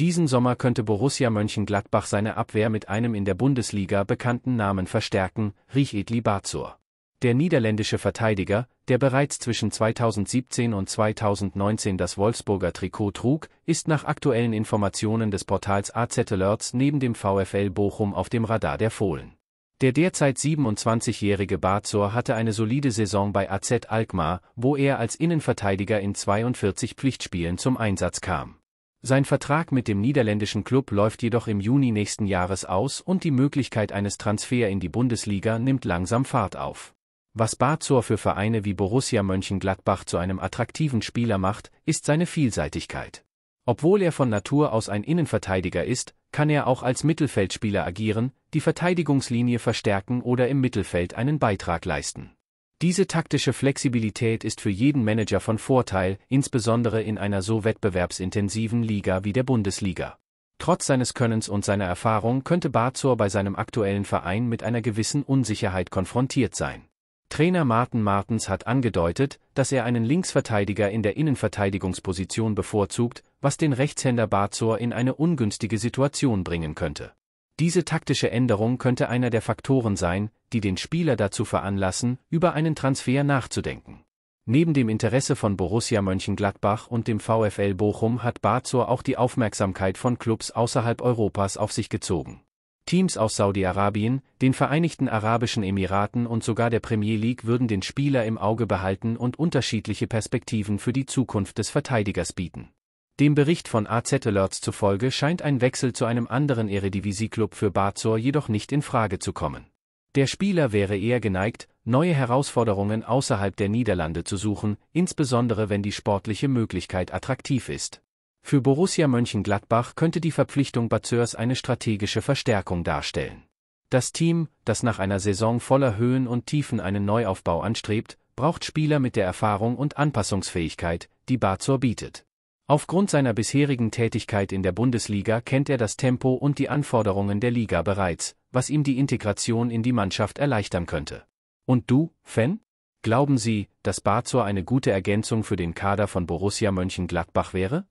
Diesen Sommer könnte Borussia Mönchengladbach seine Abwehr mit einem in der Bundesliga bekannten Namen verstärken, Riedli Bazur. Der niederländische Verteidiger, der bereits zwischen 2017 und 2019 das Wolfsburger Trikot trug, ist nach aktuellen Informationen des Portals AZ Alerts neben dem VfL Bochum auf dem Radar der Fohlen. Der derzeit 27-jährige Bazor hatte eine solide Saison bei AZ Alkmaar, wo er als Innenverteidiger in 42 Pflichtspielen zum Einsatz kam. Sein Vertrag mit dem niederländischen Club läuft jedoch im Juni nächsten Jahres aus und die Möglichkeit eines Transfer in die Bundesliga nimmt langsam Fahrt auf. Was Barzor für Vereine wie Borussia Mönchengladbach zu einem attraktiven Spieler macht, ist seine Vielseitigkeit. Obwohl er von Natur aus ein Innenverteidiger ist, kann er auch als Mittelfeldspieler agieren, die Verteidigungslinie verstärken oder im Mittelfeld einen Beitrag leisten. Diese taktische Flexibilität ist für jeden Manager von Vorteil, insbesondere in einer so wettbewerbsintensiven Liga wie der Bundesliga. Trotz seines Könnens und seiner Erfahrung könnte Barzor bei seinem aktuellen Verein mit einer gewissen Unsicherheit konfrontiert sein. Trainer Martin Martens hat angedeutet, dass er einen Linksverteidiger in der Innenverteidigungsposition bevorzugt, was den Rechtshänder Barzor in eine ungünstige Situation bringen könnte. Diese taktische Änderung könnte einer der Faktoren sein, die den Spieler dazu veranlassen, über einen Transfer nachzudenken. Neben dem Interesse von Borussia Mönchengladbach und dem VfL Bochum hat Barzor auch die Aufmerksamkeit von Clubs außerhalb Europas auf sich gezogen. Teams aus Saudi-Arabien, den Vereinigten Arabischen Emiraten und sogar der Premier League würden den Spieler im Auge behalten und unterschiedliche Perspektiven für die Zukunft des Verteidigers bieten. Dem Bericht von AZ Alerts zufolge scheint ein Wechsel zu einem anderen Eredivisie-Club für Barzor jedoch nicht in Frage zu kommen. Der Spieler wäre eher geneigt, neue Herausforderungen außerhalb der Niederlande zu suchen, insbesondere wenn die sportliche Möglichkeit attraktiv ist. Für Borussia Mönchengladbach könnte die Verpflichtung Bazörs eine strategische Verstärkung darstellen. Das Team, das nach einer Saison voller Höhen und Tiefen einen Neuaufbau anstrebt, braucht Spieler mit der Erfahrung und Anpassungsfähigkeit, die Bazor bietet. Aufgrund seiner bisherigen Tätigkeit in der Bundesliga kennt er das Tempo und die Anforderungen der Liga bereits, was ihm die Integration in die Mannschaft erleichtern könnte. Und du, Fan? Glauben Sie, dass Barzor eine gute Ergänzung für den Kader von Borussia Mönchengladbach wäre?